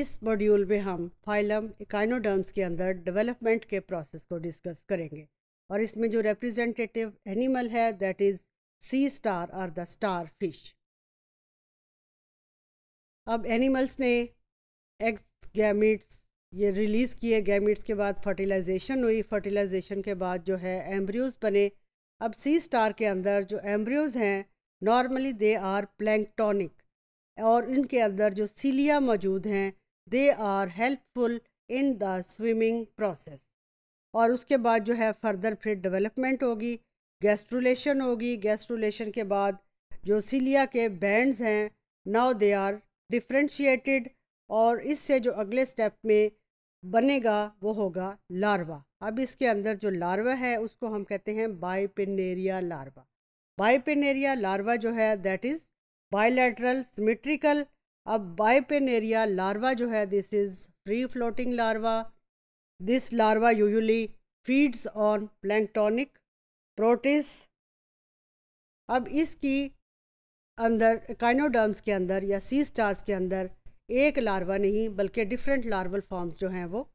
इस मॉड्यूल में हम फाइलम इकाइनोडर्म्स के अंदर डेवलपमेंट के प्रोसेस को डिस्कस करेंगे और इसमें जो रिप्रेजेंटेटिव एनिमल है दैट इज़ सी स्टार और द स्टार फिश अब एनिमल्स ने एग्स गैमिट्स ये रिलीज़ किए गैमिट्स के बाद फर्टिलाइजेशन हुई फर्टिलाइजेशन के बाद जो है एम्ब्रियोज बने अब सी स्टार के अंदर जो एम्ब्रियोज हैं नॉर्मली दे आर प्लैंकटोनिक और इनके अंदर जो सीलिया मौजूद हैं they are helpful in the swimming process और उसके बाद जो है फर्दर फिर डेवलपमेंट होगी गैस्ट्रोलेशन होगी गैस्ट्रोलेशन के बाद जो सीलिया के बैंड्स हैं नाउ दे आर डिफ्रेंशिएटेड और इससे जो अगले स्टेप में बनेगा वो होगा लार्वा अब इसके अंदर जो लार्वा है उसको हम कहते हैं बाईपिनेरिया लार्वा बाईपिनेरिया लार्वा जो है दैट इज़ बाइलेटरल सिमेट्रिकल अब एरिया लार्वा जो है this is free floating larva this larva usually feeds on planktonic protists अब इसकी अंदर काइनोडर्म्स के अंदर या सी स्टार्स के अंदर एक लार्वा नहीं बल्कि डिफरेंट लार्वल फॉर्म्स जो हैं वो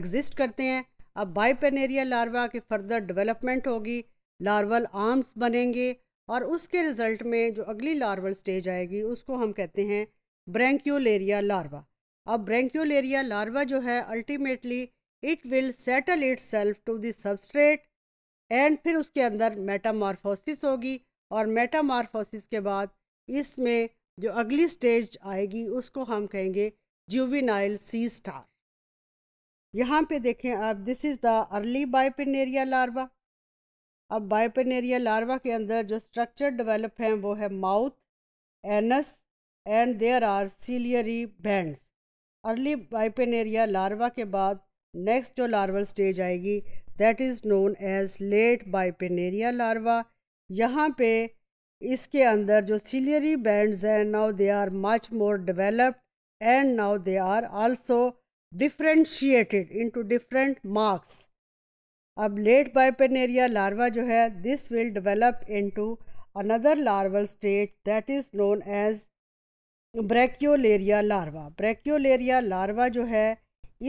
एग्जिस्ट करते हैं अब बायपेनेरिया लार्वा की फर्दर डेवलपमेंट होगी लार्वल आर्म्स बनेंगे और उसके रिज़ल्ट में जो अगली लार्वल स्टेज आएगी उसको हम कहते हैं ब्रेंक्यूलेरिया लार्वा अब ब्रेंक्यूलेरिया लार्वा जो है ultimately it will settle itself to the substrate and फिर उसके अंदर मेटामॉर्फोसिस होगी और मेटामॉर्फोसिस के बाद इसमें जो अगली स्टेज आएगी उसको हम कहेंगे जुविनाइल सी स्टार यहाँ पे देखें आप this is the early bipinnaria larva अब बायपेनेरिया लार्वा के अंदर जो स्ट्रक्चर डेवलप हैं वो है mouth anus and there are ciliary bands early bipinnaria larva के बाद नेक्स्ट जो लार्वल स्टेज आएगी that is known as late bipinnaria larva यहाँ पे इसके अंदर जो सीलियरी बैंड्स हैं now they are much more developed and now they are also differentiated into different marks अब लेट बाइपेन एरिया लार्वा जो है this will develop into another larval stage that is known as brachiolaria larva brachiolaria larva जो है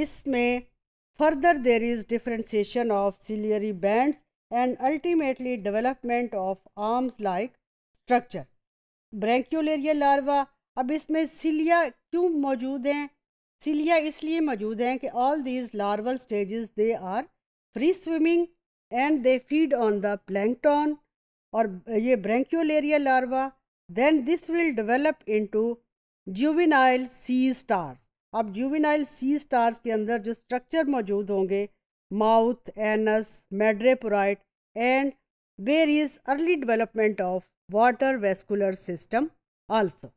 इसमें further there is differentiation of ciliary bands and ultimately development of arms like structure brachiolaria larva अब इसमें cilia क्यों मौजूद हैं cilia इसलिए मौजूद हैं कि all these larval stages they are free swimming and they feed on the plankton और ये brachiolaria larva then this will develop into juvenile sea stars अब जुविनाइल सी स्टार्स के अंदर जो स्ट्रक्चर मौजूद होंगे mouth anus madreporite and there is early development of water vascular system also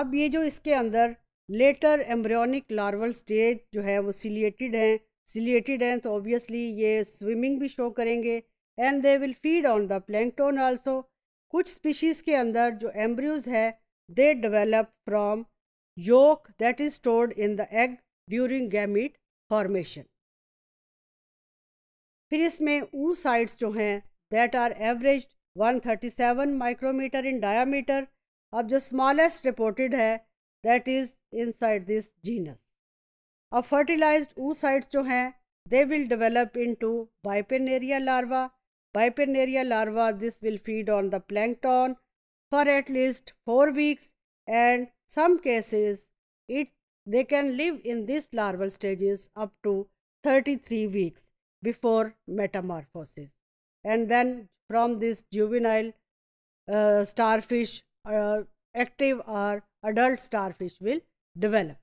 अब ये जो इसके अंदर लेटर एम्ब्रियोनिक लार्वल स्टेज जो है वो सिलिएटेड हैं सिलिएटेड हैं तो ऑब्वियसली ये स्विमिंग भी शो करेंगे and they will feed on the plankton also कुछ स्पीशीज़ के अंदर जो एम्ब्रियोज है they develop from yolk that is stored in the egg during gamete formation फिर इसमें ऊ साइड्स जो हैं that are average 137 micrometre in diameter अब जो स्मॉलेस्ट रिपोर्टेड है that is inside this genus अब फर्टिलाइज्ड ऊ साइड्स जो हैं they will develop into bipinnaria larva bipinnaria larva this will feed on the plankton for at least 4 weeks and some cases it they can live in these larval stages up to 33 weeks before metamorphosis and then from this juvenile uh, starfish uh, active or adult starfish will develop